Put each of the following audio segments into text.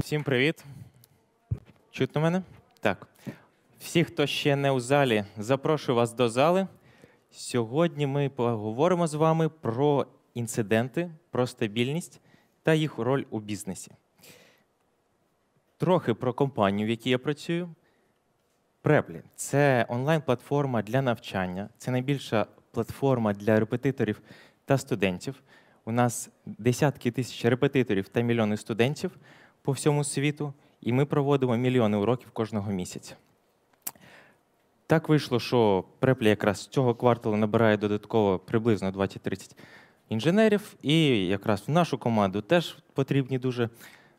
Всім привіт! Чутно мене? Так. Всі, хто ще не у залі, запрошую вас до зали. Сьогодні ми поговоримо з вами про інциденти, про стабільність та їх роль у бізнесі. Трохи про компанію, в якій я працюю. Преблі. це онлайн-платформа для навчання, це найбільша платформа для репетиторів та студентів. У нас десятки тисяч репетиторів та мільйони студентів по всьому світу, і ми проводимо мільйони уроків кожного місяця. Так вийшло, що Преплі якраз з цього кварталу набирає додатково приблизно 20-30 інженерів, і якраз в нашу команду теж потрібні дуже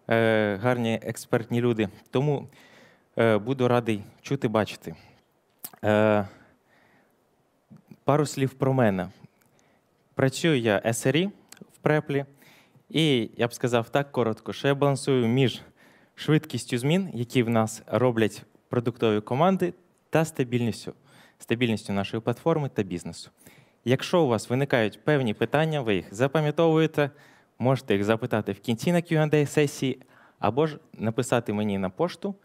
е, гарні експертні люди. Тому е, буду радий чути, бачити. Е, Пару слів про мене. Працюю я SRE, преплі. І я б сказав так коротко, що я балансую між швидкістю змін, які в нас роблять продуктові команди, та стабільністю, стабільністю нашої платформи та бізнесу. Якщо у вас виникають певні питання, ви їх запам'ятовуєте, можете їх запитати в кінці на qa сесії, або ж написати мені на пошту.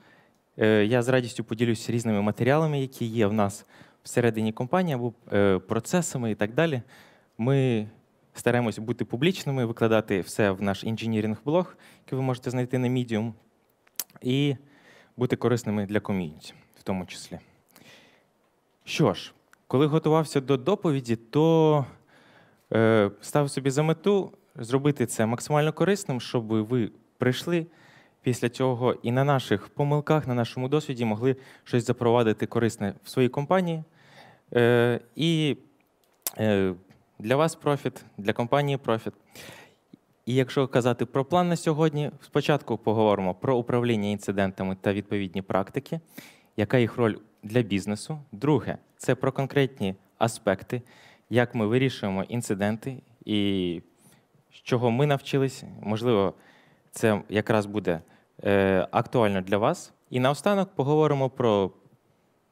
Е, я з радістю поділюсь різними матеріалами, які є в нас всередині компанії, або е, процесами і так далі. Ми стараємось бути публічними, викладати все в наш інженіринг блог який ви можете знайти на Medium, і бути корисними для ком'юніті, в тому числі. Що ж, коли готувався до доповіді, то е, став собі за мету зробити це максимально корисним, щоб ви прийшли після цього і на наших помилках, на нашому досвіді могли щось запровадити корисне в своїй компанії. Е, і е, для вас профіт, для компанії профіт. І якщо казати про план на сьогодні, спочатку поговоримо про управління інцидентами та відповідні практики, яка їх роль для бізнесу. Друге, це про конкретні аспекти, як ми вирішуємо інциденти і з чого ми навчилися. Можливо, це якраз буде е, актуально для вас. І наостанок поговоримо про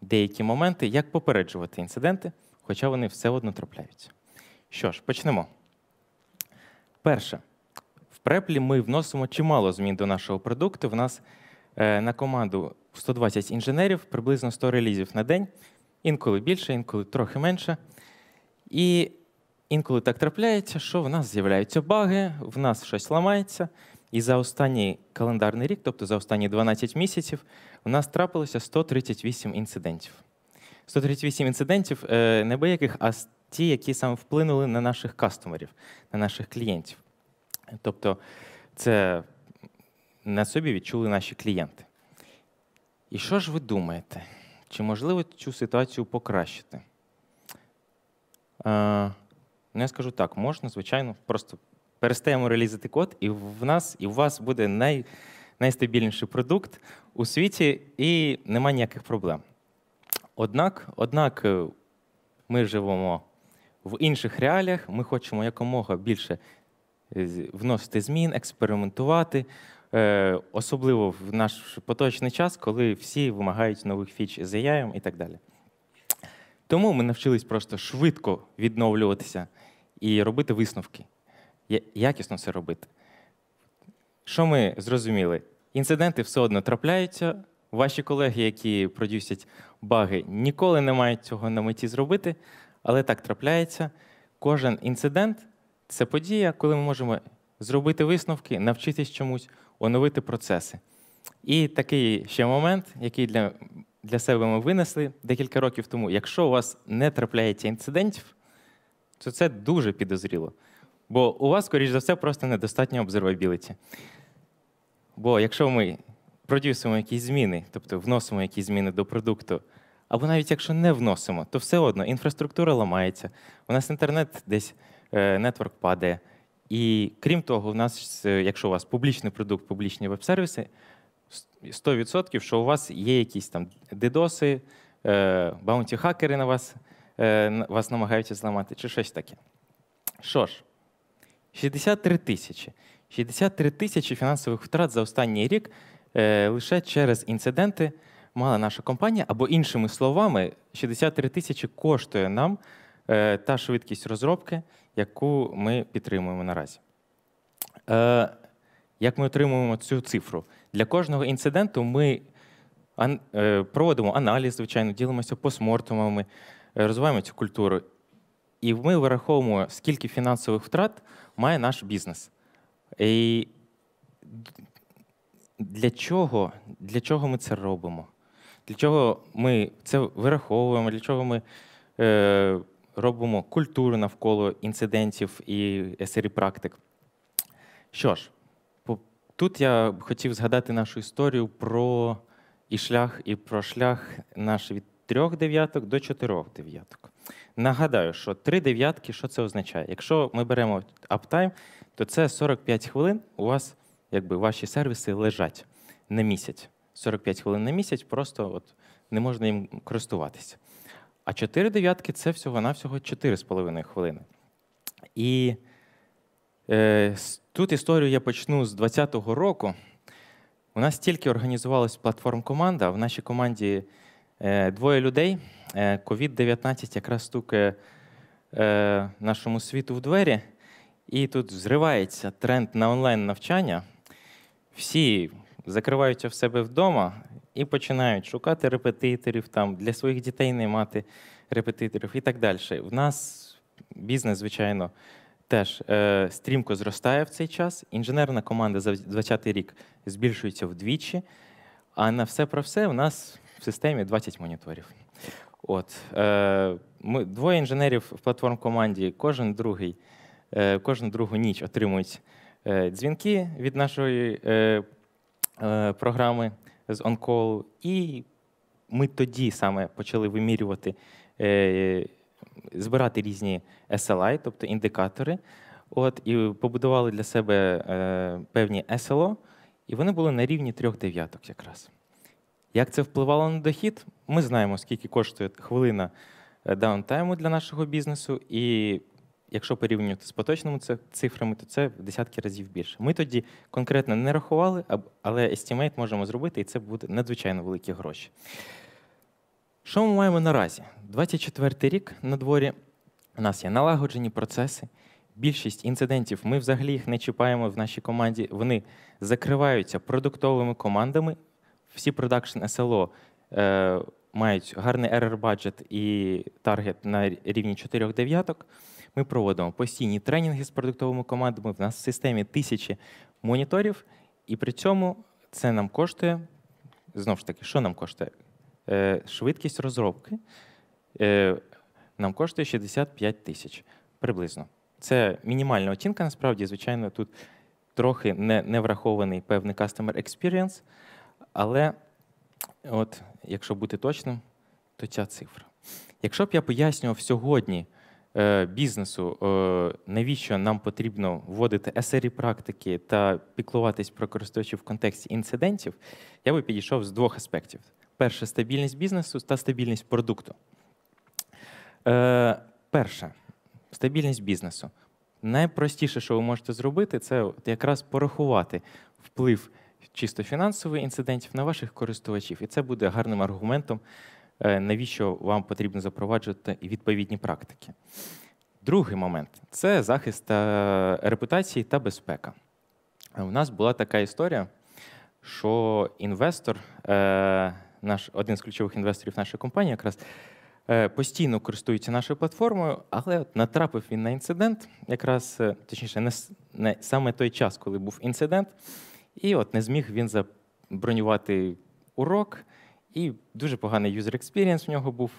деякі моменти, як попереджувати інциденти, хоча вони все одно трапляються. Що ж, почнемо. Перше, в преплі ми вносимо чимало змін до нашого продукту. В нас е, на команду 120 інженерів, приблизно 100 релізів на день, інколи більше, інколи трохи менше. І інколи так трапляється, що в нас з'являються баги, в нас щось ламається. І за останній календарний рік, тобто за останні 12 місяців, у нас трапилося 138 інцидентів. 138 інцидентів, е, не яких, а ті, які саме вплинули на наших кастомерів, на наших клієнтів. Тобто це на собі відчули наші клієнти. І що ж ви думаєте? Чи можливо цю ситуацію покращити? ну, Я скажу так, можна, звичайно, просто перестаємо релізити код, і в нас, і у вас буде най, найстабільніший продукт у світі, і немає ніяких проблем. Однак, однак е, ми живемо в інших реаліях ми хочемо якомога більше е, вносити змін, експериментувати, е, особливо в наш поточний час, коли всі вимагають нових фіч з AI і так далі. Тому ми навчились просто швидко відновлюватися і робити висновки, якісно це робити. Що ми зрозуміли? Інциденти все одно трапляються. Ваші колеги, які продюсять баги, ніколи не мають цього на меті зробити. Але так трапляється. Кожен інцидент це подія, коли ми можемо зробити висновки, навчитись чомусь, оновити процеси. І такий ще момент, який для для себе ми винесли декілька років тому. Якщо у вас не трапляється інцидентів, то це дуже підозріло. Бо у вас, скоріш за все, просто недостатньо обзервабіліті. Бо якщо ми продюсуємо якісь зміни, тобто вносимо якісь зміни до продукту, або навіть якщо не вносимо, то все одно інфраструктура ламається, у нас інтернет десь е, нетворк падає. І крім того, у нас, е, якщо у вас публічний продукт, публічні веб-сервіси, 100%, що у вас є якісь там дедоси, е, баунті-хакери на вас вас намагаються зламати, чи щось таке. Що ж, 63 тисячі. 63 тисячі фінансових втрат за останній рік лише через інциденти мала наша компанія, або іншими словами, 63 тисячі коштує нам е, та швидкість розробки, яку ми підтримуємо наразі. Е, Як ми отримуємо цю цифру? Для кожного інциденту ми ан е, проводимо аналіз, звичайно, ділимося постмортумами, е, розвиваємо цю культуру. І ми вираховуємо, скільки фінансових втрат має наш бізнес. І для чого, Для чого ми це робимо? для чого ми це вираховуємо, для чого ми е, робимо культуру навколо інцидентів і серії практик. Що ж, тут я хотів згадати нашу історію про і шлях, і про шлях наш від трьох дев'яток до чотирьох дев'яток. Нагадаю, що три дев'ятки, що це означає? Якщо ми беремо аптайм, то це 45 хвилин. У вас якби ваші сервіси лежать на місяць. 45 хвилин на місяць, просто от не можна їм користуватися. А 4 дев'ятки це всього-навсього 4,5 хвилини. І е, тут історію я почну з 20-го року. У нас тільки організувалась платформ-команда. В нашій команді е, двоє людей. covid е, 19 якраз стукає е, нашому світу в двері, і тут зривається тренд на онлайн-навчання. Всі закриваються в себе вдома і починають шукати репетиторів, там для своїх дітей не мати репетиторів і так далі. В нас бізнес, звичайно, теж е, стрімко зростає в цей час. Інженерна команда за 20 рік збільшується вдвічі. А на все про все в нас в системі 20 моніторів. От е, ми двоє інженерів в платформ команді. Кожен другий, е, кожну другу ніч отримують е, дзвінки від нашої е, Е, програми з онколу, і ми тоді саме почали вимірювати, е, збирати різні SLI, тобто індикатори. От і побудували для себе е, певні SLO, і вони були на рівні трьох дев'яток якраз. Як це впливало на дохід? Ми знаємо, скільки коштує хвилина даунтайму для нашого бізнесу, і якщо порівнювати з поточними цифрами, то це в десятки разів більше. Ми тоді конкретно не рахували, але естімейт можемо зробити, і це буде надзвичайно великі гроші. Що ми маємо наразі? 24-й рік на дворі у нас є налагоджені процеси. Більшість інцидентів ми взагалі їх не чіпаємо в нашій команді. Вони закриваються продуктовими командами. Всі продакшн СЛО е, мають гарний ерер баджет і таргет на рівні 4 дев'яток. Ми проводимо постійні тренінги з продуктовими командами. В нас в системі тисячі моніторів, і при цьому це нам коштує знову ж таки, що нам коштує? Е, швидкість розробки е, нам коштує 65 тисяч приблизно. Це мінімальна оцінка. Насправді, звичайно, тут трохи не не врахований певний customer experience, але от, якщо бути точним, то ця цифра. Якщо б я пояснював сьогодні Е, бізнесу, е, навіщо нам потрібно вводити есері практики та піклуватись про користувачів в контексті інцидентів, я би підійшов з двох аспектів: перше стабільність бізнесу та стабільність продукту. Е, перше стабільність бізнесу. Найпростіше, що ви можете зробити, це якраз порахувати вплив чисто фінансових інцидентів на ваших користувачів, і це буде гарним аргументом Е, навіщо вам потрібно запроваджувати відповідні практики. Другий момент це захист е, репутації та безпека. У нас була така історія, що інвестор, е, наш один з ключових інвесторів нашої компанії, якраз постійно користується нашою платформою, але от натрапив він на інцидент, якраз точніше, не, не саме той час, коли був інцидент, і от не зміг він забронювати урок. І дуже поганий юзер експірієнс в нього був.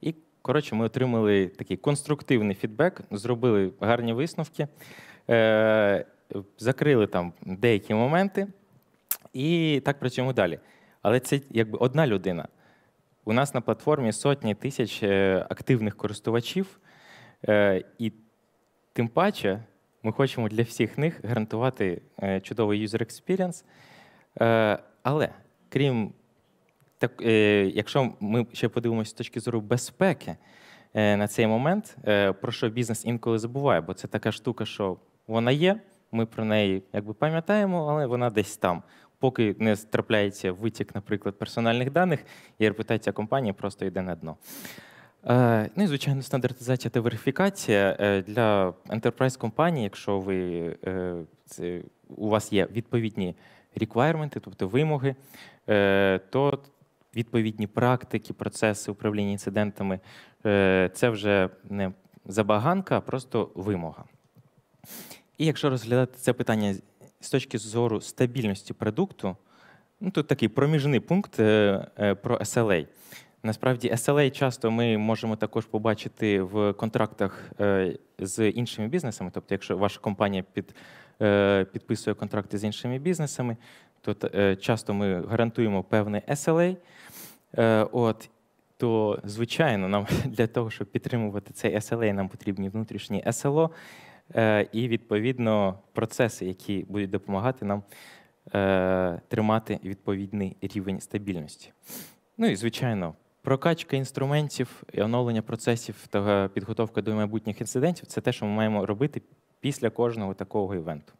І, коротше, ми отримали такий конструктивний фідбек, зробили гарні висновки, е- закрили там деякі моменти і так працюємо далі. Але це якби одна людина. У нас на платформі сотні тисяч е, активних користувачів, е- і тим паче ми хочемо для всіх них гарантувати е, чудовий юзер експірієнс. Але крім так, е, якщо ми ще подивимося з точки зору безпеки е, на цей момент, е, про що бізнес інколи забуває, бо це така штука, що вона є, ми про неї якби пам'ятаємо, але вона десь там. Поки не трапляється витік, наприклад, персональних даних, і репутація компанії просто йде на дно. Е, ну і звичайно, стандартизація та верифікація е, для enterprise компанії якщо ви е, це, у вас є відповідні реквайрменти, тобто вимоги, то відповідні практики, процеси управління інцидентами е, це вже не забаганка, а просто вимога. І якщо розглядати це питання з точки зору стабільності продукту, ну тут такий проміжний пункт е, е, про SLA. Насправді, SLA часто ми можемо також побачити в контрактах з іншими бізнесами. Тобто, якщо ваша компанія під, підписує контракти з іншими бізнесами, то е, часто ми гарантуємо певний SLA. Е, от, то, звичайно, нам для того, щоб підтримувати цей SLA, нам потрібні внутрішні SLO е, і, відповідно, процеси, які будуть допомагати нам тримати відповідний рівень стабільності. Ну і, звичайно, прокачка інструментів, і оновлення процесів та підготовка до майбутніх інцидентів це те, що ми маємо робити після кожного такого івенту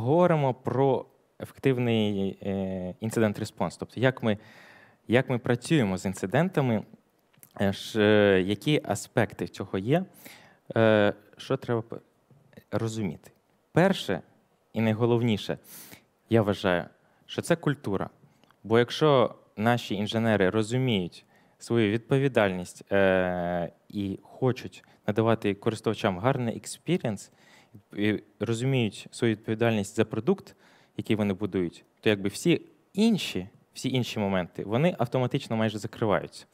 поговоримо про ефективний е, інцидент респонс, тобто як ми як ми працюємо з інцидентами, е, е, які аспекти цього є, що треба розуміти. Перше і найголовніше, я вважаю, що це культура. Бо якщо наші інженери розуміють свою відповідальність і хочуть надавати користувачам гарний експірієнс, розуміють свою відповідальність за продукт, який вони будують, то якби всі інші всі інші моменти вони автоматично майже закриваються.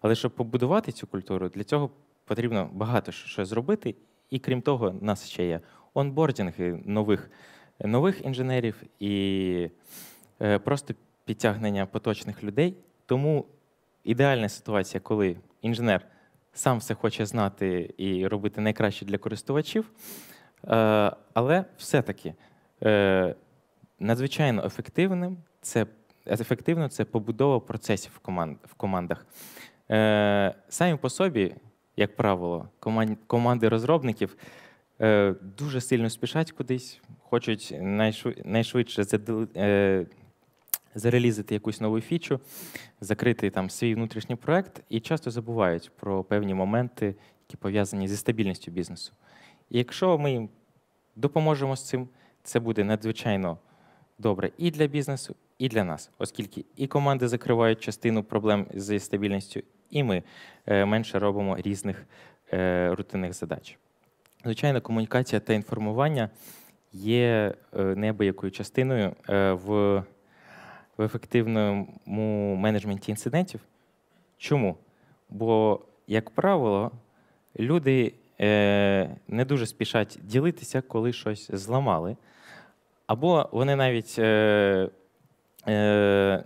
Але щоб побудувати цю культуру, для цього потрібно багато що зробити. І крім того, у нас ще є онбордінги нових нових інженерів і е, просто підтягнення поточних людей. Тому ідеальна ситуація, коли інженер сам все хоче знати і робити найкраще для користувачів. Е, але все-таки е, надзвичайно ефективним це ефективно це побудова процесів в, командах. Е, самі по собі, як правило, команди розробників дуже сильно спішать кудись, хочуть найшвидше зарелізити якусь нову фічу, закрити там свій внутрішній проект і часто забувають про певні моменти, які пов'язані зі стабільністю бізнесу. І якщо ми їм допоможемо з цим, це буде надзвичайно добре і для бізнесу, і для нас, оскільки і команди закривають частину проблем з стабільністю, і ми е, менше робимо різних е, рутинних задач. Звичайно, комунікація та інформування є е, неабиякою частиною в в ефективному менеджменті інцидентів. Чому? Бо, як правило, люди Е, не дуже спішать ділитися, коли щось зламали. Або вони навіть, е, е,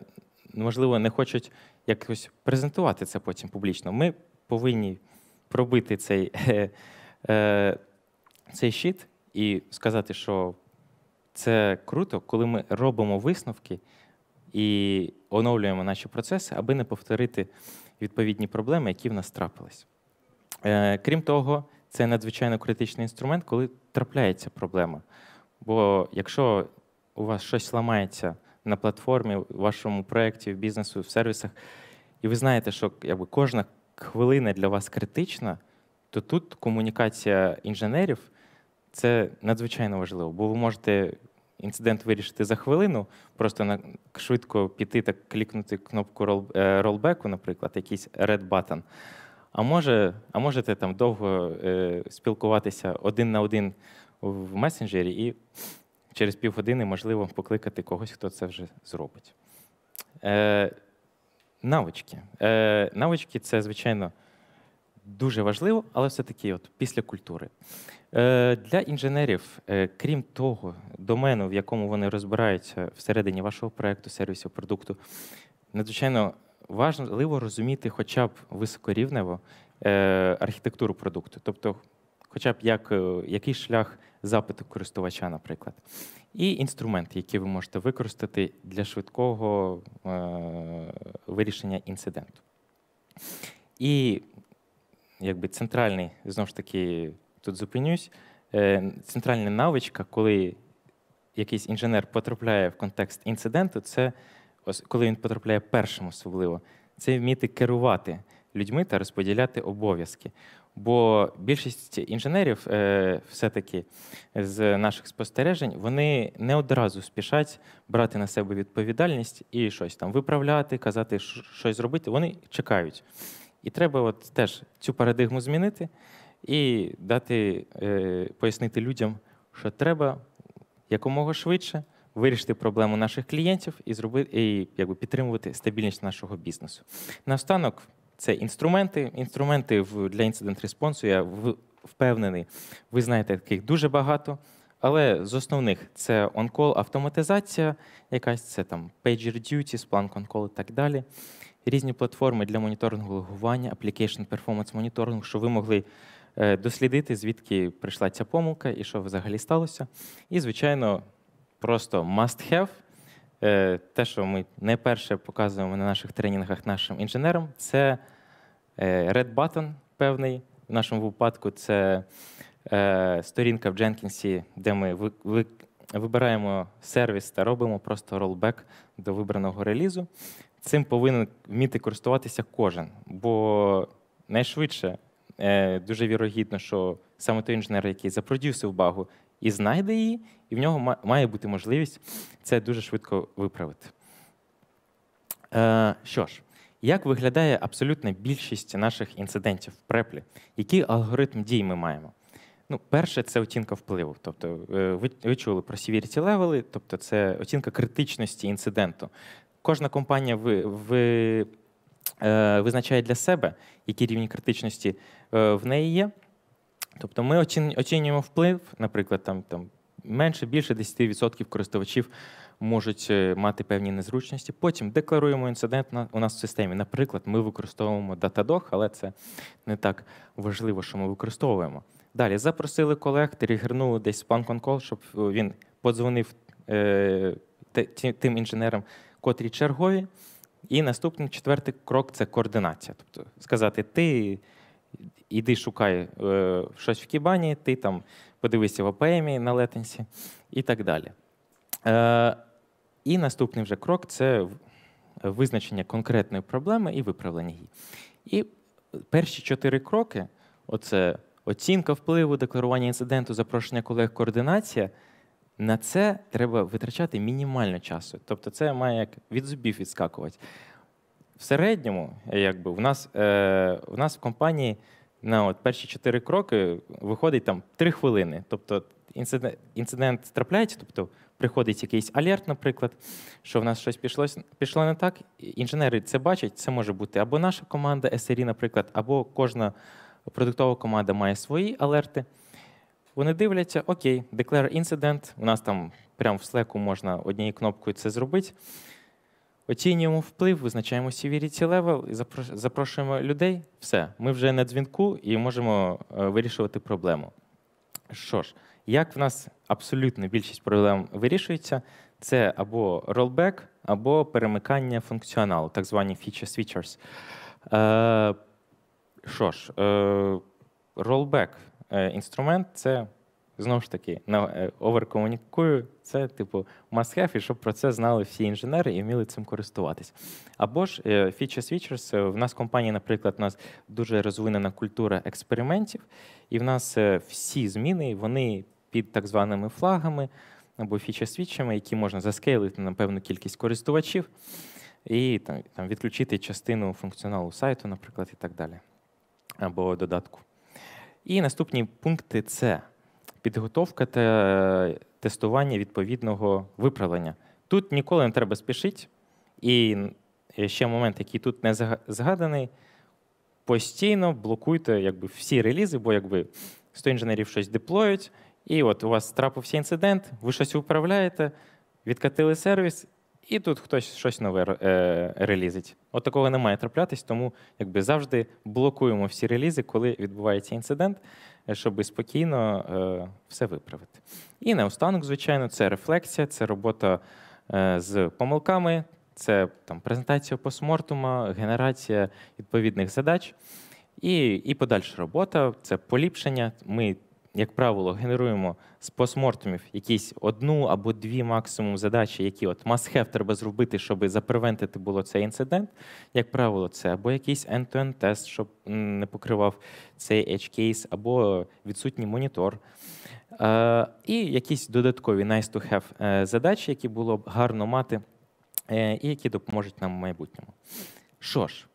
можливо, не хочуть якось презентувати це потім публічно. Ми повинні пробити цей цей щит і сказати, що це круто, коли ми робимо висновки і оновлюємо наші процеси, аби не повторити відповідні проблеми, які в нас трапились. Крім того, це надзвичайно критичний інструмент, коли трапляється проблема. Бо якщо у вас щось ламається на платформі, у вашому проєкті, в бізнесу, в сервісах, і ви знаєте, що якби, кожна хвилина для вас критична, то тут комунікація інженерів це надзвичайно важливо, бо ви можете інцидент вирішити за хвилину, просто на, швидко піти та клікнути кнопку е, ролбеку, наприклад, якийсь red button, а може, а можете там довго е, спілкуватися один на один в месенджері і через півгодини, можливо, покликати когось, хто це вже зробить. Е, Навички. Е, Навички це, звичайно, дуже важливо, але все-таки от після культури. Е, Для інженерів, е, крім того, домену, в якому вони розбираються всередині вашого проєкту, сервісу, продукту, надзвичайно важливо розуміти хоча б високорівнево е, архітектуру продукту, тобто, хоча б як, е, який шлях запиту користувача, наприклад, і інструмент, який ви можете використати для швидкого е, вирішення інциденту. І якби центральний, знову ж таки, тут зупинюсь, центральна навичка, коли якийсь інженер потрапляє в контекст інциденту, це Ось, коли він потрапляє першим особливо, це вміти керувати людьми та розподіляти обов'язки. Бо більшість інженерів, е, все-таки з наших спостережень, вони не одразу спішать брати на себе відповідальність і щось там виправляти, казати, щось зробити. Вони чекають. І треба от теж цю парадигму змінити і дати е, пояснити людям, що треба якомога швидше вирішити проблему наших клієнтів і зробити і якби підтримувати стабільність нашого бізнесу. Наостанок, це інструменти. Інструменти для інцидент респонсу. Я впевнений, ви знаєте таких дуже багато. Але з основних це онкол автоматизація, якась це там PagerDuty, Splunk Онкол і так далі. Різні платформи для моніторингу логування, Application Performance Monitoring, що ви могли е, дослідити, звідки прийшла ця помилка і що взагалі сталося. І, звичайно, просто must have. Е, те, що ми найперше показуємо на наших тренінгах нашим інженерам, це е, Red Button певний. В нашому випадку це е, сторінка в Jenkins, де ми вибираємо сервіс та робимо просто ролбек до вибраного релізу. Цим повинен вміти користуватися кожен, бо найшвидше дуже вірогідно, що саме той інженер, який запродюсив багу, і знайде її, і в нього має бути можливість це дуже швидко виправити. Е, Що ж, як виглядає абсолютна більшість наших інцидентів в преплі? Який алгоритм дій ми маємо? Ну, Перше, це оцінка впливу. Тобто, е, ви, ви чули про severity левели, тобто це оцінка критичності інциденту. Кожна компанія ви, ви, е, визначає для себе, які рівні критичності е, в неї є. Тобто ми оцінюємо вплив, наприклад, там там менше більше 10% користувачів можуть е, мати певні незручності. Потім декларуємо інцидент на, у нас в системі. Наприклад, ми використовуємо Datadog, але це не так важливо, що ми використовуємо. Далі запросили колег, тригернули десь Spank on Call, щоб е, він подзвонив е, тим інженерам, котрі чергові. І наступний четвертий крок це координація. Тобто сказати, ти. Йди шукай е, щось в кібані, ти там подивися в АПМі на летенсі і так далі. Е, І наступний вже крок це визначення конкретної проблеми і виправлення її. І перші чотири кроки оце оцінка впливу, декларування інциденту, запрошення колег координація. На це треба витрачати мінімально часу. Тобто це має як від зубів відскакувати. В середньому, якби в нас е, в нас в компанії на от перші чотири кроки виходить там три хвилини. Тобто інцидент, інцидент трапляється, тобто приходить якийсь алерт, наприклад, що в нас щось пішло пішло не так. Інженери це бачать, це може бути або наша команда SRE, наприклад, або кожна продуктова команда має свої алерти. Вони дивляться, окей, declare incident, У нас там прямо в Slack можна однією кнопкою це зробити. Оцінюємо вплив, визначаємо severity level і запрошуємо людей. Все, ми вже на дзвінку і можемо е, вирішувати проблему. Що ж, як в нас абсолютно більшість проблем вирішується, це або ролбек, або перемикання функціоналу, так звані feature switchers. Е, що ж, е, ролбек інструмент це Знову ж таки, на е, оверкомунікую це, типу, must-have, і щоб про це знали всі інженери і вміли цим користуватись. Або ж е, features features е, в нас в компанії, наприклад, у нас дуже розвинена культура експериментів, і в нас всі зміни вони під так званими флагами або фічер які можна заскейлити на певну кількість користувачів, і там відключити частину функціоналу сайту, наприклад, і так далі, або додатку. І наступні пункти це підготовка та е, тестування відповідного виправлення. Тут ніколи не треба спішити. І е, ще момент, який тут не згаданий, постійно блокуйте якби, всі релізи, бо якби 100 інженерів щось деплоють, і от у вас трапився інцидент, ви щось управляєте, відкатили сервіс, і тут хтось щось нове е, релізить. От такого не має траплятись, тому якби завжди блокуємо всі релізи, коли відбувається інцидент щоб спокійно е, все виправити. І наостанок, звичайно, це рефлексія, це робота е, з помилками, це там презентація постмортума, генерація відповідних задач. І і подальша робота це поліпшення. Ми як правило, генеруємо з постмортумів якісь одну або дві максимум задачі, які от must-have треба зробити, щоб запревентити було цей інцидент. Як правило, це або якийсь end-to-end тест, щоб не покривав цей edge case, або відсутній монітор. Е, І якісь додаткові nice-to-have е, задачі, які було б гарно мати, е, і які допоможуть нам в майбутньому. Що ж?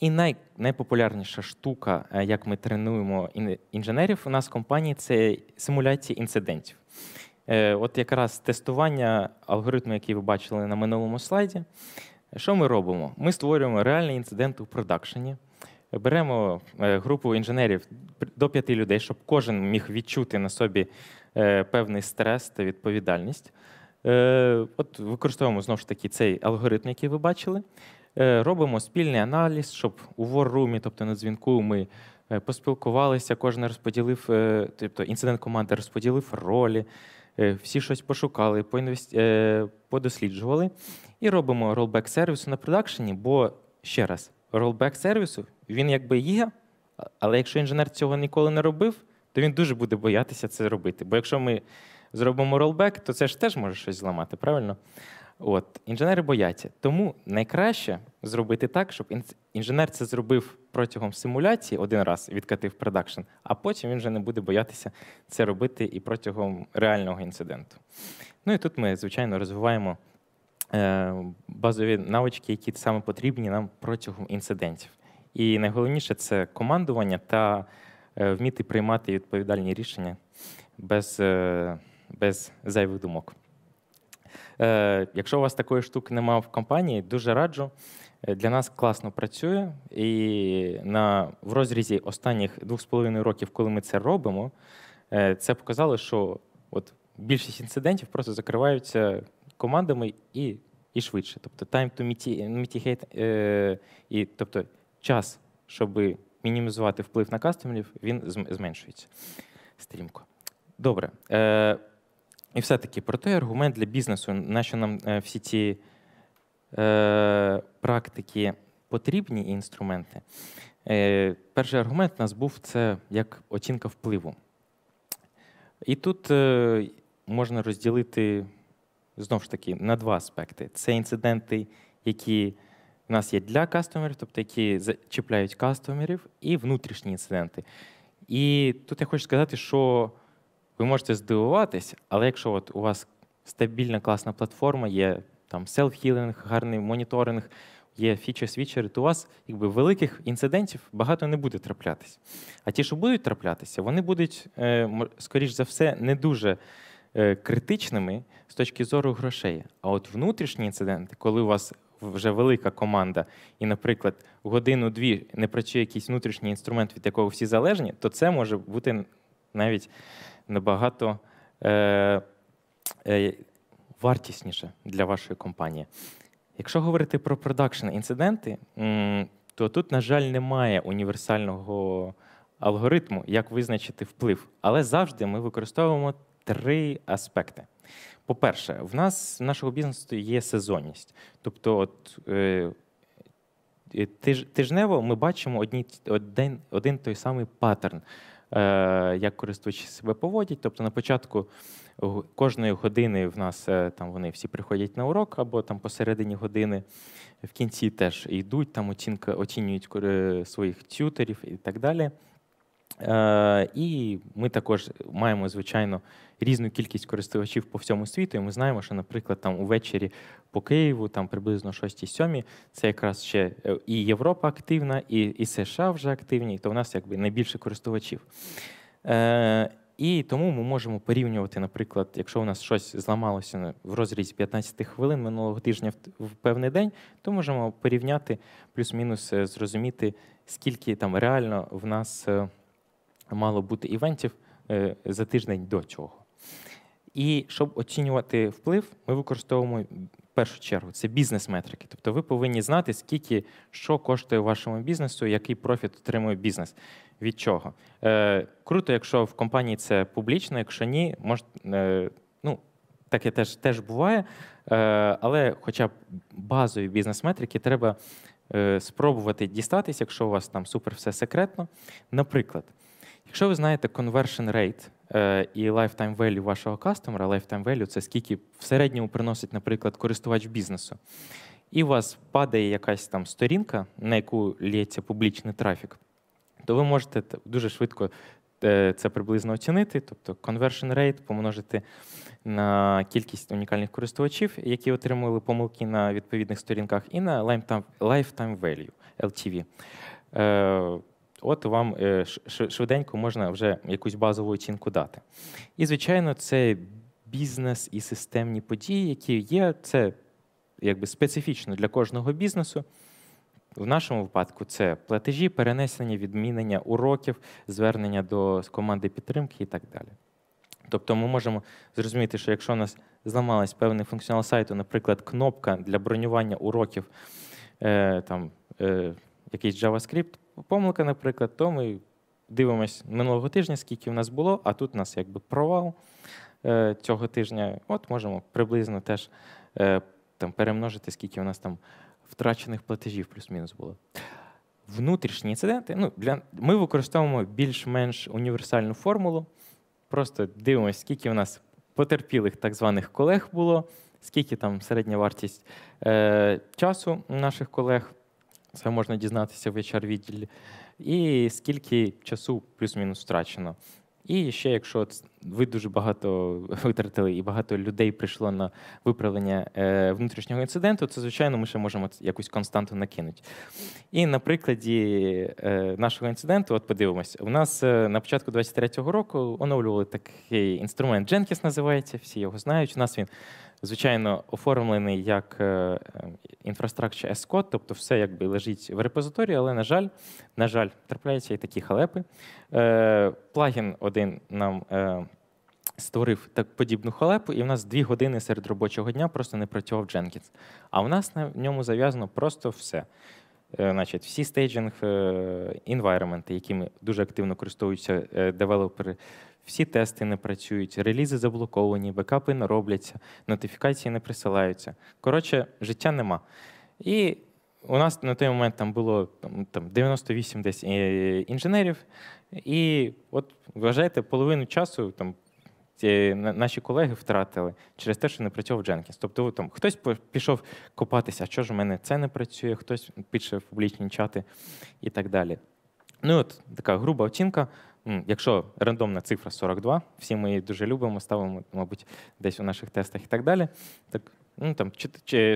І най, найпопулярніша штука, е, як ми тренуємо інженерів, у нас в компанії це симуляція інцидентів. Е, от якраз тестування алгоритму, який ви бачили на минулому слайді. Що ми робимо? Ми створюємо реальний інцидент у продакшені. Беремо е, групу інженерів до п'яти людей, щоб кожен міг відчути на собі певний стрес та відповідальність. От Використовуємо знову ж таки цей алгоритм, який ви бачили. Е, робимо спільний аналіз, щоб у воррумі, тобто на дзвінку, ми е, поспілкувалися, кожен розподілив, е, тобто інцидент команди розподілив ролі, всі щось пошукали, подосліджували. І робимо ролбек сервісу на продакшені, бо ще раз, ролбек сервісу він якби є, але якщо інженер цього ніколи не робив, то він дуже буде боятися це робити. Бо якщо ми зробимо ролбек, то це ж теж може щось зламати, правильно? От інженери бояться. Тому найкраще зробити так, щоб інженер це зробив протягом симуляції один раз відкатив продакшн, а потім він вже не буде боятися це робити і протягом реального інциденту. Ну і тут ми, звичайно, розвиваємо е, базові навички, які саме потрібні нам протягом інцидентів. І найголовніше це командування та е, вміти приймати відповідальні рішення без, е, без зайвих думок. Е, якщо у вас такої штуки немає в компанії, дуже раджу. Е, для нас класно працює, і на в розрізі останніх двох з половиною років, коли ми це робимо, е, це показало, що от більшість інцидентів просто закриваються командами і і швидше. Тобто time to mitigate, і тобто час, щоб мінімізувати вплив на кастомерів, він зменшується стрімко. Добре. І все-таки про той аргумент для бізнесу, на що нам е, всі ці е, практики потрібні і інструменти. Е, Перший аргумент у нас був це як оцінка впливу. І тут е, можна розділити знову ж таки на два аспекти: це інциденти, які в нас є для кастомерів, тобто які зачіпляють кастомерів, і внутрішні інциденти. І тут я хочу сказати, що ви можете здивуватись, але якщо от у вас стабільна класна платформа, є там селф-хілінг, гарний моніторинг, є фічер-свічери, то у вас якби великих інцидентів багато не буде траплятися. А ті, що будуть траплятися, вони будуть, е, скоріш за все, не дуже е, критичними з точки зору грошей. А от внутрішні інциденти, коли у вас вже велика команда, і, наприклад, годину-дві не працює якийсь внутрішній інструмент, від якого всі залежні, то це може бути навіть набагато е, е, вартісніше для вашої компанії. Якщо говорити про продакшн інциденти, то тут, на жаль, немає універсального алгоритму, як визначити вплив. Але завжди ми використовуємо три аспекти. По-перше, в нас в нашого бізнесу є сезонність. Тобто, от, е, е тиж, тижнево ми бачимо одні, один, один той самий паттерн Е, як користувачі себе поводять. Тобто на початку кожної години в нас е, там вони всі приходять на урок або там посередині години, в кінці теж йдуть, там оцінка, оцінюють своїх тютерів і так далі. Е, і ми також маємо, звичайно, різну кількість користувачів по всьому світу. І ми знаємо, що, наприклад, там увечері по Києву, там приблизно 6-7, це якраз ще е, і Європа активна, і і США вже активні, то в нас якби найбільше користувачів. Е, і тому ми можемо порівнювати, наприклад, якщо у нас щось зламалося в розрізі 15 хвилин минулого тижня в певний день, то можемо порівняти плюс-мінус, зрозуміти, скільки там реально в нас мало бути івентів е, за тиждень до цього. І щоб оцінювати вплив, ми використовуємо в першу чергу це бізнес-метрики. Тобто ви повинні знати, скільки що коштує вашому бізнесу, який профіт отримує бізнес. Від чого. Е, Круто, якщо в компанії це публічно, якщо ні, мож, е, ну, таке теж теж буває. Е, Але хоча б базові бізнес-метрики треба е, спробувати дістатись, якщо у вас там супер все секретно. Наприклад. Якщо ви знаєте conversion rate е, і lifetime value вашого кастомера, lifetime value – це скільки в середньому приносить, наприклад, користувач бізнесу, і у вас падає якась там сторінка, на яку лється публічний трафік, то ви можете дуже швидко е, це приблизно оцінити, тобто conversion rate помножити на кількість унікальних користувачів, які отримали помилки на відповідних сторінках, і на lifetime value – LTV. Е, От вам е, швиденько можна вже якусь базову оцінку дати. І, звичайно, це бізнес і системні події, які є. Це якби специфічно для кожного бізнесу. В нашому випадку це платежі, перенесення, відмінення уроків, звернення до команди підтримки і так далі. Тобто ми можемо зрозуміти, що якщо у нас зламалась певний функціонал сайту, наприклад, кнопка для бронювання уроків, е, там, е, якийсь JavaScript, помилка, наприклад, то ми дивимось минулого тижня, скільки в нас було, а тут у нас якби провал е, цього тижня. От можемо приблизно теж е, там перемножити, скільки у нас там втрачених платежів плюс-мінус було. Внутрішні інциденти ну, для, ми використовуємо більш-менш універсальну формулу. Просто дивимося, скільки в нас потерпілих так званих колег було, скільки там середня вартість е, часу наших колег. Це можна дізнатися в HR-відділі. І скільки часу плюс-мінус втрачено. І ще, якщо ви дуже багато витратили і багато людей прийшло на виправлення е, внутрішнього інциденту, то, звичайно, ми ще можемо якусь константу накинути. І на прикладі е, нашого інциденту, от подивимось, у нас е, на початку 23-го року оновлювали такий інструмент Jenkins називається, всі його знають. У нас він звичайно, оформлений як е, е, інфраструктура as Code, тобто все якби лежить в репозиторії, але, на жаль, на жаль, трапляються і такі халепи. Е, плагін один нам. Створив так подібну халепу, і в нас дві години серед робочого дня просто не працював Jenkins. А в нас на ньому зав'язано просто все. Е, значить, всі стейджинг інвайрменти, якими дуже активно користуються е, девелопери, всі тести не працюють, релізи заблоковані, бекапи не робляться, нотифікації не присилаються. Коротше, життя нема. І у нас на той момент там було там, 98 десь е, інженерів, і от вважайте, половину часу там ті, наші колеги втратили через те, що не працював Дженкінс. Тобто там хтось пішов копатися, а що ж у мене це не працює, хтось пише в публічні чати і так далі. Ну і от така груба оцінка. Якщо рандомна цифра 42, всі ми її дуже любимо, ставимо, мабуть, десь у наших тестах і так далі. Так, ну там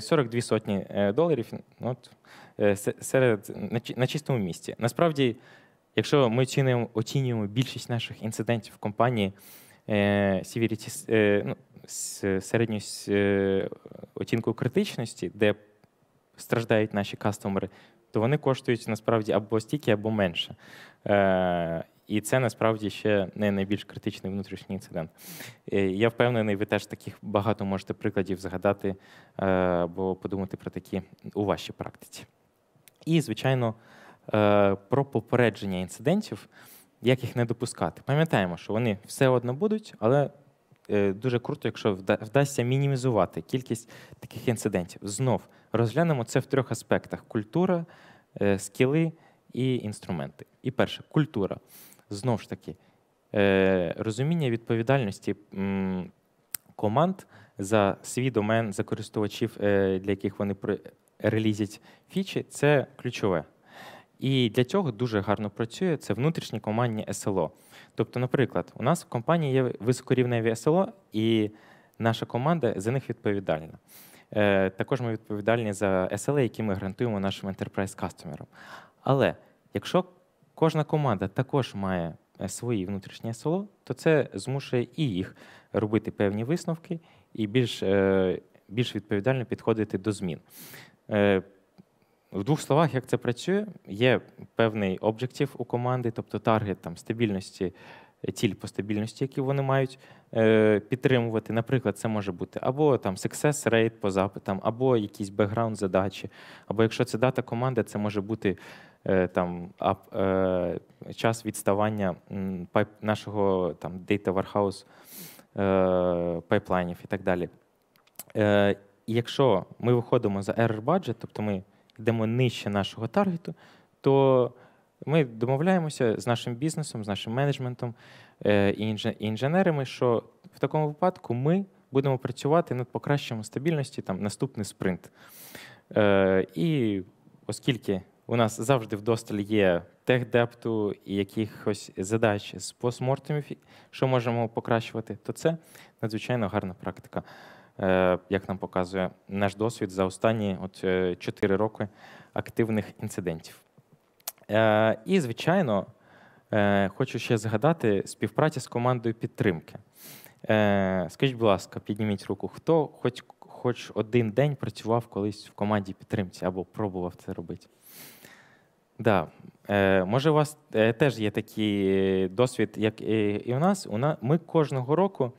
42 сотні е, доларів ну, от, е, серед на чистому місці. Насправді, якщо ми оцінюємо, оцінюємо більшість наших інцидентів в компанії Е, е, ну, середню е, оцінку критичності, де страждають наші кастомери, то вони коштують насправді або стільки, або менше. І це насправді ще не найбільш критичний внутрішній інцидент. Я впевнений, ви теж таких багато можете прикладів згадати або подумати про такі у вашій практиці. І, звичайно, про попередження інцидентів як їх не допускати. Пам'ятаємо, що вони все одно будуть, але е, дуже круто, якщо вдасться мінімізувати кількість таких інцидентів. Знов розглянемо це в трьох аспектах: культура, е, скіли і інструменти. І перше, культура. Знов ж таки, е, розуміння відповідальності команд за свій домен, за користувачів, для яких вони релізять фічі, це ключове. І для цього дуже гарно працює це внутрішні командні СЛО. Тобто, наприклад, у нас в компанії є високорівневі СЛО, і наша команда за них відповідальна. Е, також ми відповідальні за SLA, які ми гарантуємо нашим enterprise кастомерам Але якщо кожна команда також має е, свої внутрішні СЛО, то це змушує і їх робити певні висновки і більш е, більш відповідально підходити до змін. В двох словах, як це працює, є певний об'єктив у команди, тобто таргет там стабільності, е, ціль по стабільності, які вони мають е, підтримувати. Наприклад, це може бути або там success rate по запитам, або якісь бекграунд задачі, або якщо це дата команди, це може бути е, там ап, е, час відставання пайп нашого там data warehouse е, пайплайнів і так далі. Е, І якщо ми виходимо за error budget, тобто ми йдемо нижче нашого таргету, то ми домовляємося з нашим бізнесом, з нашим менеджментом е, і інженерами, що в такому випадку ми будемо працювати над покращенням стабільності там наступний спринт. Е, і оскільки у нас завжди вдосталь є техдепту і якихось задач з постмортемів, що можемо покращувати, то це надзвичайно гарна практика. Е, як нам показує наш досвід за останні от 4 е, роки активних інцидентів. Е, і, звичайно, хочу ще згадати співпрацю з командою підтримки. Скажіть, будь ласка, підніміть руку, хто хоч хоч один день працював колись в команді підтримці або пробував це робити? Да. Може, у вас теж є такий досвід, як і у нас. Ми кожного року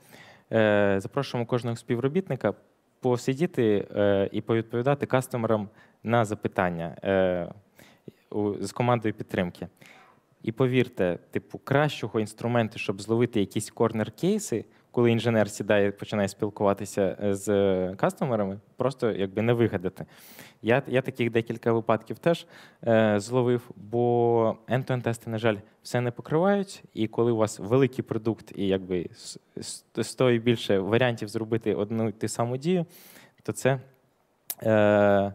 Е, запрошуємо кожного співробітника посидіти е, і повідповідати кастомерам на запитання е, з командою підтримки. І повірте, типу, кращого інструменту, щоб зловити якісь корнер-кейси, коли інженер сідає і починає спілкуватися е, з е, кастомерами, просто якби не вигадати. Я я таких декілька випадків теж е, зловив, бо end-to-end тести, на жаль, все не покривають. І коли у вас великий продукт, і якби 100 і більше варіантів зробити одну і ту саму дію, то це е,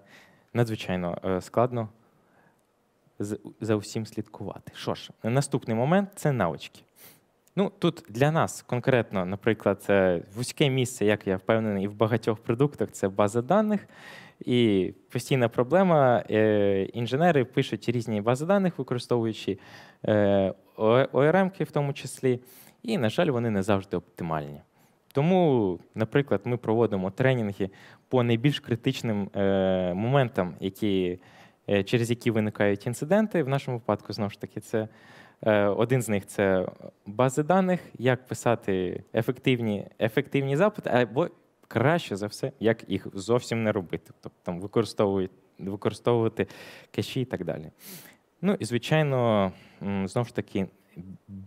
надзвичайно е, складно за усім слідкувати. Що ж, наступний момент це навички. Ну, тут для нас конкретно, наприклад, вузьке місце, як я впевнений, і в багатьох продуктах це база даних. І постійна проблема. Е, інженери пишуть різні бази даних, використовуючи е, орм в тому числі. І, на жаль, вони не завжди оптимальні. Тому, наприклад, ми проводимо тренінги по найбільш критичним е, моментам, які, через які виникають інциденти. В нашому випадку, знову ж таки, це. Е, один з них це бази даних, як писати ефективні ефективні запити, або краще за все, як їх зовсім не робити, тобто там використовувати, використовувати кеші і так далі. Ну і звичайно, знову ж таки,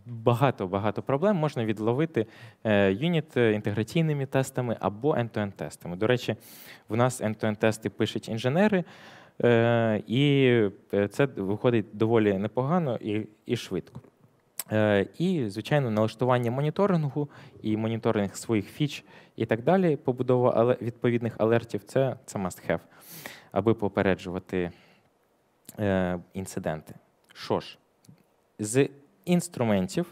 багато-багато проблем можна відловити е, юніт інтеграційними тестами або end-to-end тестами. До речі, в нас end to -end тести пишуть інженери. Е, і е, це виходить доволі непогано і, і швидко. Е, і, звичайно, налаштування моніторингу і моніторинг своїх фіч і так далі, побудова відповідних алертів це це must-have, аби попереджувати інциденти. Що ж, з інструментів,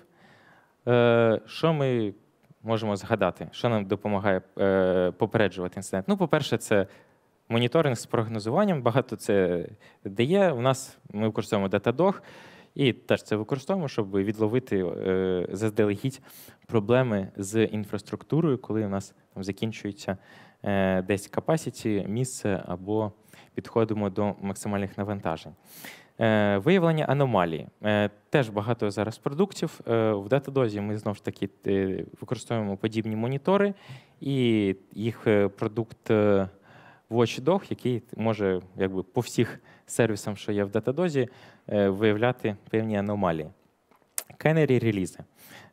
що ми можемо згадати, що нам допомагає попереджувати інцидент? Ну, по-перше, це моніторинг з прогнозуванням. Багато це дає. У нас ми використовуємо Datadog, і теж це використовуємо, щоб відловити е, заздалегідь проблеми з інфраструктурою, коли у нас там закінчується е, десь capacity, місце або підходимо до максимальних навантажень. Е, виявлення аномалії. Е, теж багато зараз продуктів. Е, в Datadog ми знову ж таки е, використовуємо подібні монітори, і їх продукт Watchdog, який може якби, по всіх сервісам, що є в датадозі, е, виявляти певні аномалії. Кенері релізи.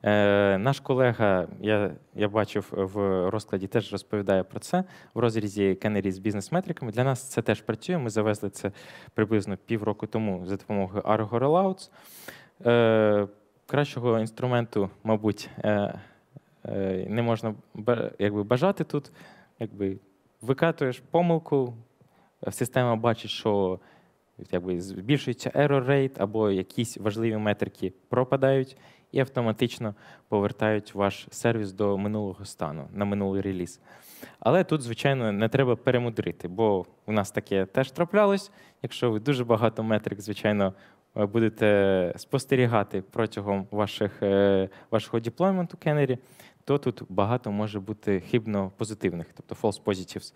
Е, Наш колега, я я бачив в розкладі, теж розповідає про це в розрізі Кенері з бізнес-метриками. Для нас це теж працює. Ми завезли це приблизно півроку тому за допомогою Argo Rollouts. Е, Кращого інструменту, мабуть, е, е, не можна якби, бажати тут. Якби викатуєш помилку, система бачить, що якби, збільшується error rate, або якісь важливі метрики пропадають і автоматично повертають ваш сервіс до минулого стану, на минулий реліз. Але тут, звичайно, не треба перемудрити, бо у нас таке теж траплялось. Якщо ви дуже багато метрик, звичайно. Е, будете спостерігати протягом ваших, е, вашого деплойменту Кеннері, то тут багато може бути хибно позитивних, тобто false positives.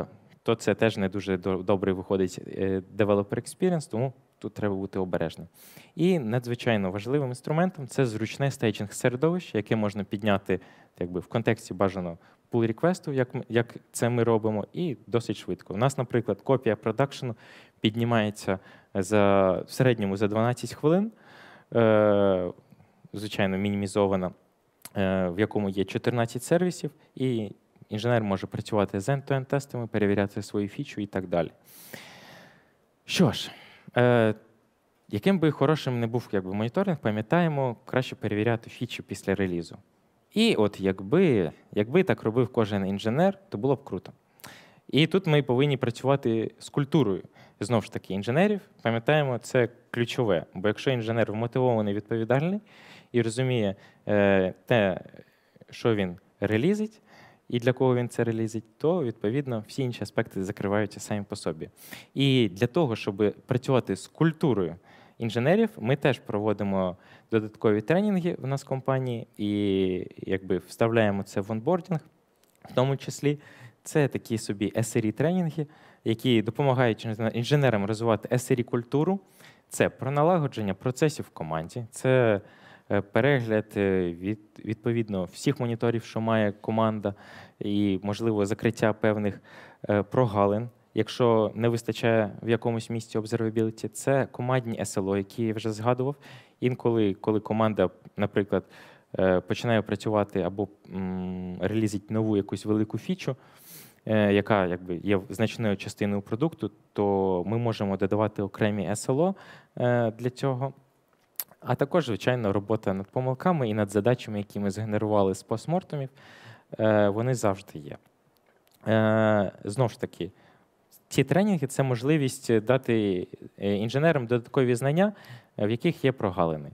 Е, то це теж не дуже добре виходить е, developer experience, тому тут треба бути обережним. І надзвичайно важливим інструментом це зручне стейджинг середовище, яке можна підняти якби, в контексті бажаного pull реквесту як як це ми робимо, і досить швидко. У нас, наприклад, копія продакшену піднімається за в середньому за 12 хвилин, е, звичайно, мінімізована. Е, в якому є 14 сервісів, і інженер може працювати з end-to-end тестами, перевіряти свою фічу і так далі. Що ж, е, яким би хорошим не був якби, моніторинг, пам'ятаємо, краще перевіряти фічі після релізу. І от якби якби так робив кожен інженер, то було б круто. І тут ми повинні працювати з культурою. Знову ж таки, інженерів, пам'ятаємо, це ключове. Бо якщо інженер вмотивований відповідальний, і розуміє е, те, що він релізить. І для кого він це релізить, то відповідно всі інші аспекти закриваються самі по собі. І для того, щоб працювати з культурою інженерів, ми теж проводимо додаткові тренінги в нас в компанії і якби вставляємо це в онбордінг. В тому числі це такі собі sre тренінги які допомагають інженерам розвивати sre культуру Це про налагодження процесів в команді. це… Е, перегляд е, від відповідно всіх моніторів, що має команда, і можливо закриття певних е, прогалин. Якщо не вистачає в якомусь місці observability, це командні SLO, які я вже згадував. Інколи, коли команда, наприклад, починає працювати або релізить нову якусь велику фічу, яка якби є значною частиною продукту, то ми можемо додавати окремі SLO для цього. А також, звичайно, робота над помилками і над задачами, які ми згенерували з постмортумів, е, вони завжди є. Е, знову ж таки, ці тренінги це можливість дати е, інженерам додаткові знання, в яких є прогалини,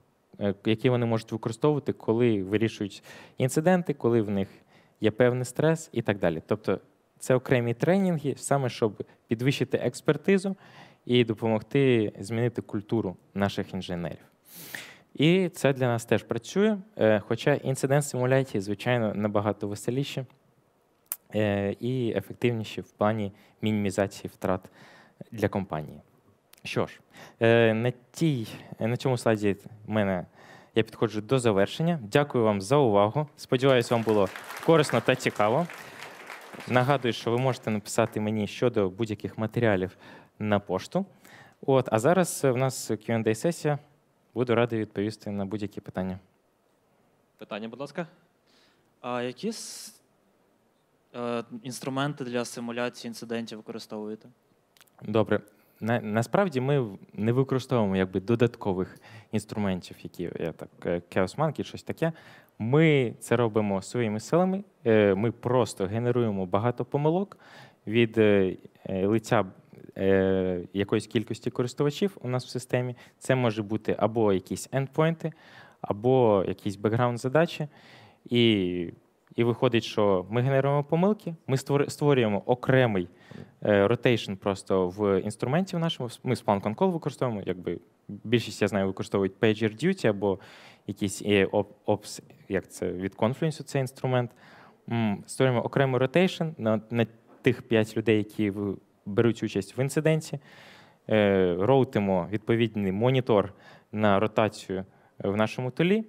які вони можуть використовувати, коли вирішують інциденти, коли в них є певний стрес і так далі. Тобто, це окремі тренінги, саме щоб підвищити експертизу і допомогти змінити культуру наших інженерів. І це для нас теж працює. Е, хоча інцидент симуляції, звичайно, набагато веселіші е, і ефективніші в плані мінімізації втрат для компанії. Що ж, е, на тій, на цьому слайді мене я підходжу до завершення. Дякую вам за увагу. Сподіваюсь, вам було корисно та цікаво. Нагадую, що ви можете написати мені щодо будь-яких матеріалів на пошту. От, А зараз в нас Q&A сесія. Буду радий відповісти на будь-які питання. Питання, будь ласка. А які е, інструменти для симуляції інцидентів використовуєте? Добре. На, насправді ми не використовуємо якби додаткових інструментів, які я так, е, Chaos Monkey, щось таке. Ми це робимо своїми силами. Е, ми просто генеруємо багато помилок від лиця Е, якоїсь кількості користувачів у нас в системі. Це може бути або якісь ендпойнти, або якісь бекграунд-задачі. І і виходить, що ми генеруємо помилки, ми створюємо окремий е, ротейшн просто в інструменті в нашому. Ми Splunk on Call використовуємо. Якби більшість я знаю, використовують PagerDuty або якісь Ops, е, як це від Confluence цей інструмент. Створюємо окремий ротейшн на, на тих 5 людей, які беруть участь в інциденті, е, роутимо відповідний монітор на ротацію е, в нашому толі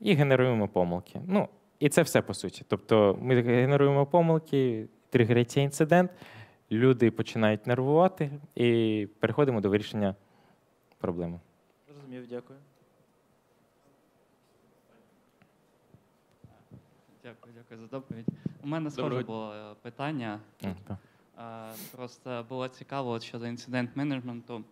і генеруємо помилки. Ну, І це все по суті. Тобто ми генеруємо помилки, тригериться інцидент, люди починають нервувати і переходимо до вирішення проблеми. Розумів, дякую. Дякую, дякую за доповідь. У мене схоже було е, питання. так. Просто було цікаво от щодо інцидент менеджменту.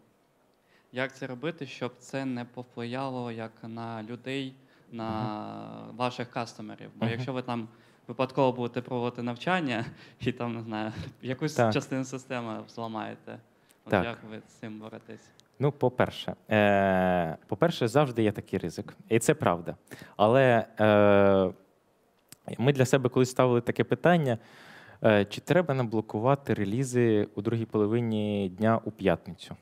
Як це робити, щоб це не повпливало як на людей, на uh-huh. ваших кастомерів? Бо uh-huh. якщо ви там випадково будете проводити навчання і там не знаю, якусь так. частину системи зламаєте, от так. як ви з цим боретесь? Ну, по-перше, е- по-перше, завжди є такий ризик, і це правда. Але е- ми для себе колись ставили таке питання. Е, чи треба нам блокувати релізи у другій половині дня у п'ятницю?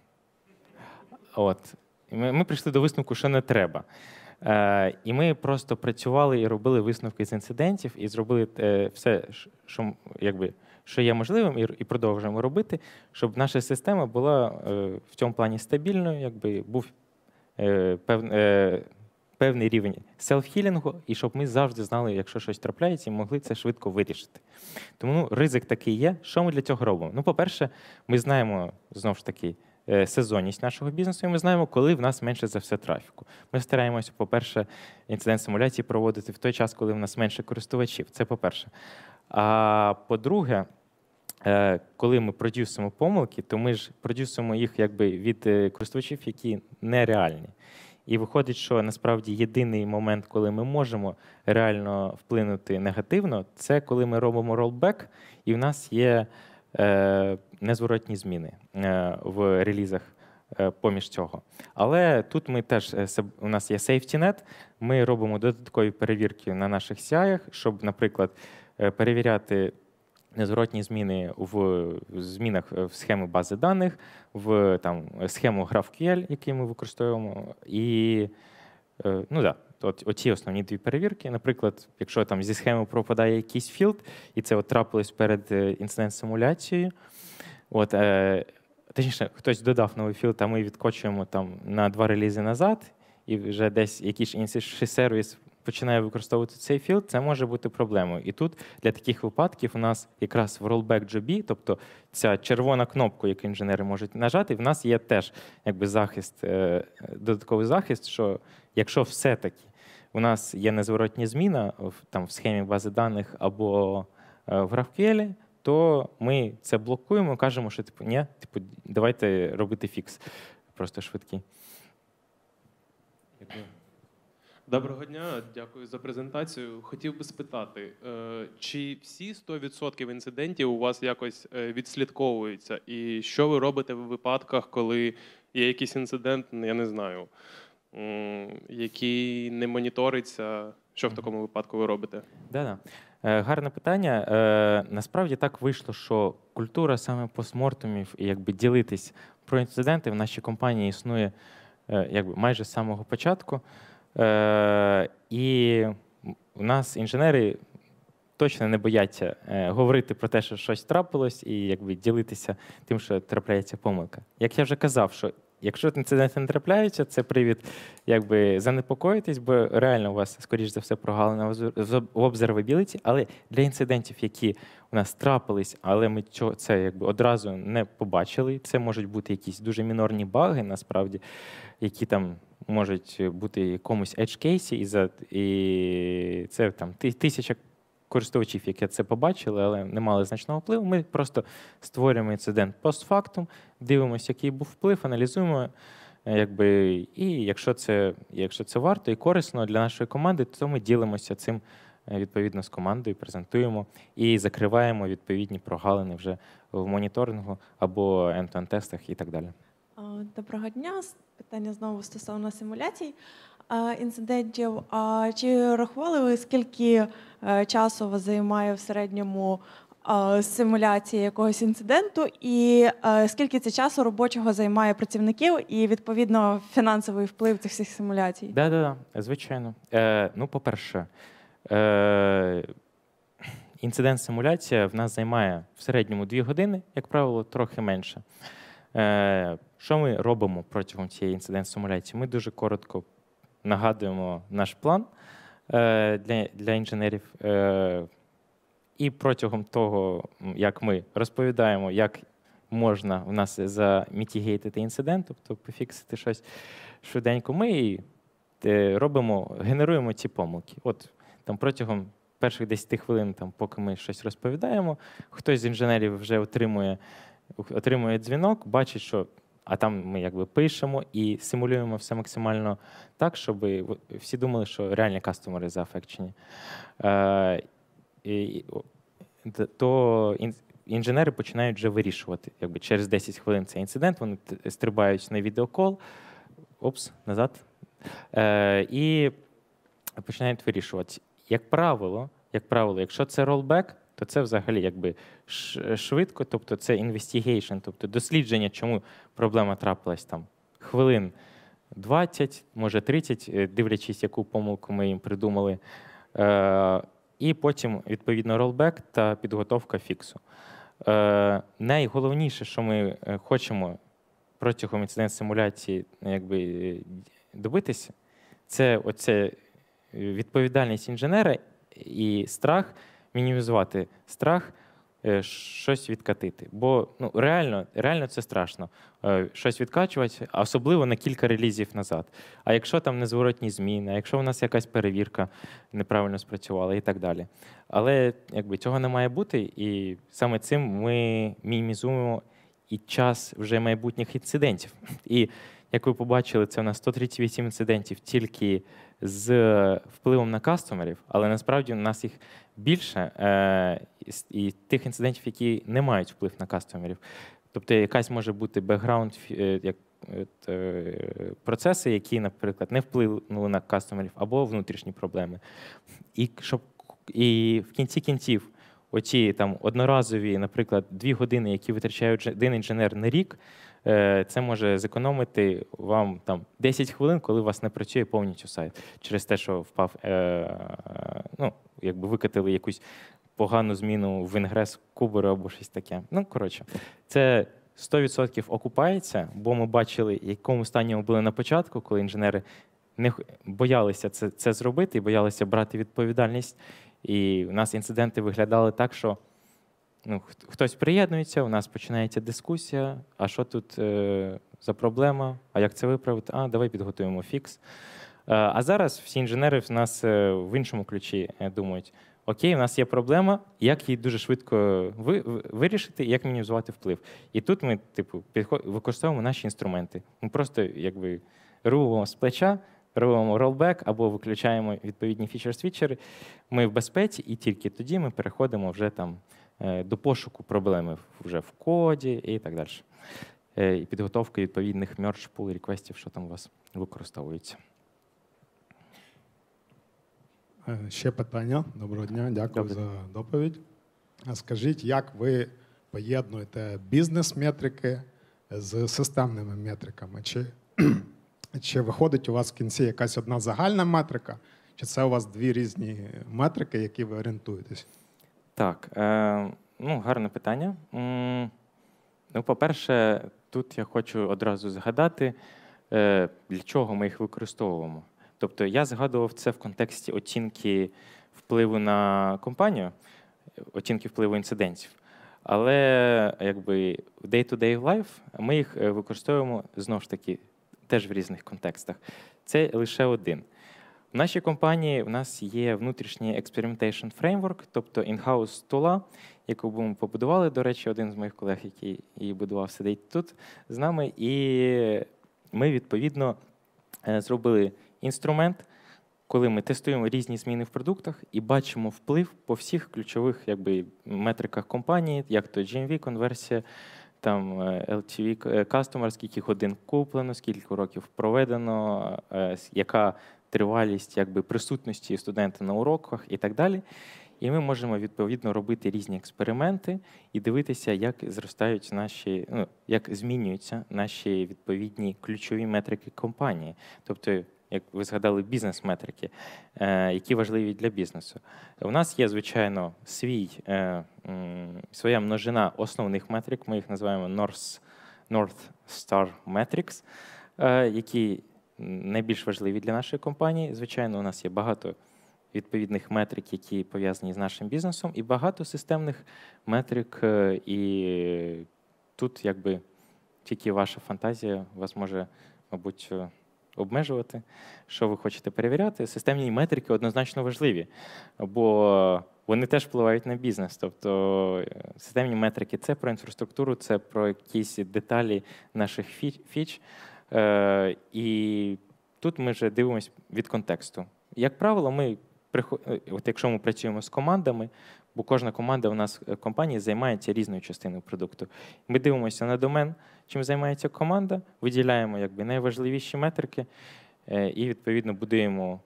От. Ми, ми прийшли до висновку, що не треба. Е, І ми просто працювали і робили висновки з інцидентів, і зробили е, все, що якби, що є можливим, і і продовжуємо робити, щоб наша система була е, в цьому плані стабільною, якби був е, певний. Е, певний рівень селф-хілінгу, і щоб ми завжди знали, якщо щось трапляється, і могли це швидко вирішити. Тому ну, ризик такий є. Що ми для цього робимо? Ну, по-перше, ми знаємо знову ж таки. Е, сезонність нашого бізнесу, і ми знаємо, коли в нас менше за все трафіку. Ми стараємося, по-перше, інцидент симуляції проводити в той час, коли в нас менше користувачів. Це по-перше. А по-друге, е, коли ми продюсимо помилки, то ми ж продюсимо їх якби від е, користувачів, які нереальні. І виходить, що насправді єдиний момент, коли ми можемо реально вплинути негативно, це коли ми робимо ролбек, і в нас є е, незворотні зміни е, в релізах. Е, поміж цього. Але тут ми теж е, у нас є SafetyNet, Ми робимо додаткові перевірки на наших сяях, щоб, наприклад, е, перевіряти Незворотні зміни в змінах е, в схеми бази даних, в там, схему GraphQL, яку ми використовуємо, і е, ну да, от, оці основні дві перевірки. Наприклад, якщо там зі схеми пропадає якийсь філд, і це от трапилось перед е, інцидент-симуляцією. От, е, Точніше, хтось додав новий філд, а ми відкочуємо там на два релізи назад, і вже десь якийсь інший сервіс починає використовувати цей філд, це може бути проблемою. І тут для таких випадків у нас якраз в rollback JB, тобто ця червона кнопка, яку інженери можуть нажати, в нас є теж якби захист, е, додатковий захист, що якщо все-таки у нас є незворотні зміна в, там, в схемі бази даних або е, в GraphQL, то ми це блокуємо, кажемо, що типу, ні, типу, давайте робити фікс. Просто швидкий. Дякую. Доброго дня, дякую за презентацію. Хотів би спитати, е, чи всі 100% інцидентів у вас якось е, відслідковуються, і що ви робите в випадках, коли є якийсь інцидент, я не знаю, який не моніториться? Що в такому випадку ви робите? Да-да. Е, гарне питання. Насправді так вийшло, що культура саме постмортумів і якби ділитись про інциденти в нашій компанії існує якби майже з самого початку. Е, І у нас інженери точно не бояться е, говорити про те, що щось трапилось, і якби ділитися тим, що трапляється помилка. Як я вже казав, що якщо це не трапляється, це привід якби занепокоїтись, бо реально у вас, скоріш за все, прогалина в обзервабіліті, але для інцидентів, які у нас трапились, але ми це якби одразу не побачили. Це можуть бути якісь дуже мінорні баги, насправді, які там можуть бути якомусь edge кейсі, і за і це там тисяча користувачів, які це побачили, але не мали значного впливу. Ми просто створюємо інцидент постфактум, дивимося, який був вплив, аналізуємо. Е, якби, І якщо це якщо це варто і корисно для нашої команди, то ми ділимося цим е, відповідно з командою, презентуємо і закриваємо відповідні прогалини вже в моніторингу або ентон-тестах і так далі. Доброго дня. Питання знову стосовно симуляцій інцидентів. А чи рахували ви, скільки е, часу вас займає в середньому симуляції якогось інциденту, і е, скільки це часу робочого займає працівників і відповідно фінансовий вплив цих всіх симуляцій? Да, да, звичайно. Е, Ну, по-перше, е, інцидент симуляція в нас займає в середньому дві години, як правило, трохи менше. Е, що ми робимо протягом цієї інцидент-симуляції? Ми дуже коротко нагадуємо наш план е, для для інженерів. Е, і протягом того, як ми розповідаємо, як можна в нас замітігейтити інцидент, тобто пофіксити щось швиденько, ми робимо, генеруємо ці помилки. От там протягом перших 10 хвилин, там, поки ми щось розповідаємо, хтось з інженерів вже отримує отримує дзвінок, бачить, що а там ми якби пишемо і симулюємо все максимально так, щоб всі думали, що реальні кастомери зафекчені. Е, то інженери починають вже вирішувати. Якби Через 10 хвилин цей інцидент, вони стрибають на відеокол, опс, назад. Е, і починають вирішувати. Як правило, як правило, якщо це ролбек, то це взагалі якби швидко, тобто це інвестігейшн, тобто дослідження, чому проблема трапилась там хвилин 20, може 30, е, дивлячись, яку помилку ми їм придумали. Е, і потім, відповідно, ролбек та підготовка фіксу. Е, найголовніше, що ми хочемо протягом інцидент симуляції якби, добитися, це оце відповідальність інженера і страх мінімізувати страх Е, щось відкатити. Бо ну, реально реально це страшно. Е, щось відкачувати, особливо на кілька релізів назад. А якщо там незворотні зміни, а якщо у нас якась перевірка неправильно спрацювала і так далі. Але якби цього не має бути, і саме цим ми мінімізуємо і час вже майбутніх інцидентів. І як ви побачили, це у нас 138 інцидентів тільки з е, впливом на кастомерів, але насправді у нас їх більше е, і тих інцидентів, які не мають вплив на кастомерів. Тобто якась може бути бекграунд е, як е, процеси, які, наприклад, не вплинули на кастомерів або внутрішні проблеми. І щоб і в кінці кінців оці там одноразові, наприклад, дві години, які витрачають один інженер на рік, е, це може зекономити вам там 10 хвилин, коли у вас не працює повністю сайт через те, що впав. ну, якби викатили якусь погану зміну в інгрес куберу або щось таке. Ну, коротше, це 100% окупається, бо ми бачили, в якому стані ми були на початку, коли інженери не боялися це, це зробити і боялися брати відповідальність. І у нас інциденти виглядали так, що ну, хтось приєднується, у нас починається дискусія. А що тут е, за проблема? А як це виправити? А, давай підготуємо фікс. Е, а зараз всі інженери в нас е, в іншому ключі е, думають: окей, в нас є проблема, як її дуже швидко вирішити, як мінімізувати вплив. І тут ми, типу, використовуємо наші інструменти. Ми просто якби рубимо з плеча. Робимо ролбек або виключаємо відповідні фічер-свічери. Ми в безпеці, і тільки тоді ми переходимо вже там до пошуку проблеми вже в коді і так далі. І підготовки відповідних мерч пул реквестів, що там у вас використовується. Е, ще питання. Доброго дня, дякую Добре. за доповідь. Скажіть, як ви поєднуєте бізнес-метрики з системними метриками? Чи чи виходить у вас в кінці якась одна загальна метрика, чи це у вас дві різні метрики, які ви орієнтуєтесь? Так, е, ну гарне питання. ну, По-перше, тут я хочу одразу згадати, е, для чого ми їх використовуємо. Тобто я згадував це в контексті оцінки впливу на компанію, оцінки впливу інцидентів. Але якби в day-to-day life ми їх е, використовуємо знову ж таки теж в різних контекстах. Це лише один. В нашій компанії в нас є внутрішній experimentation framework, тобто in-house тула, яку ми побудували. До речі, один з моїх колег, який її будував, сидить тут з нами, і ми відповідно е, зробили інструмент, коли ми тестуємо різні зміни в продуктах і бачимо вплив по всіх ключових якби, метриках компанії, як то GMV, конверсія, там е, LTV е, Customer, скільки годин куплено, скільки років проведено, е, яка тривалість якби, присутності студента на уроках і так далі. І ми можемо відповідно робити різні експерименти і дивитися, як зростають наші, ну як змінюються наші відповідні ключові метрики компанії. Тобто як ви згадали, бізнес-метрики, е, які важливі для бізнесу. У нас є, звичайно, свій, е, своя множина основних метрик, ми їх називаємо North, North Star Metrics, е, які найбільш важливі для нашої компанії. Звичайно, у нас є багато. Відповідних метрик, які пов'язані з нашим бізнесом, і багато системних метрик. І тут, якби тільки ваша фантазія вас може, мабуть обмежувати, що ви хочете перевіряти. Системні метрики однозначно важливі, бо вони теж впливають на бізнес. Тобто е, системні метрики це про інфраструктуру, це про якісь деталі наших фіч. Е, і тут ми вже дивимося від контексту. Як правило, ми е, от якщо ми працюємо з командами, Бо кожна команда у нас в е, компанії займається різною частиною продукту. Ми дивимося на домен, чим займається команда, виділяємо якби, найважливіші метрики е, і, відповідно, будуємо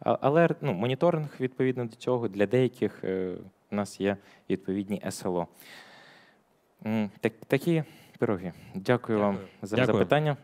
алерт, ну, моніторинг відповідно до цього. Для деяких у е, нас є відповідні СЛО. Так, Такі пироги. Дякую, Дякую вам за Дякую. запитання.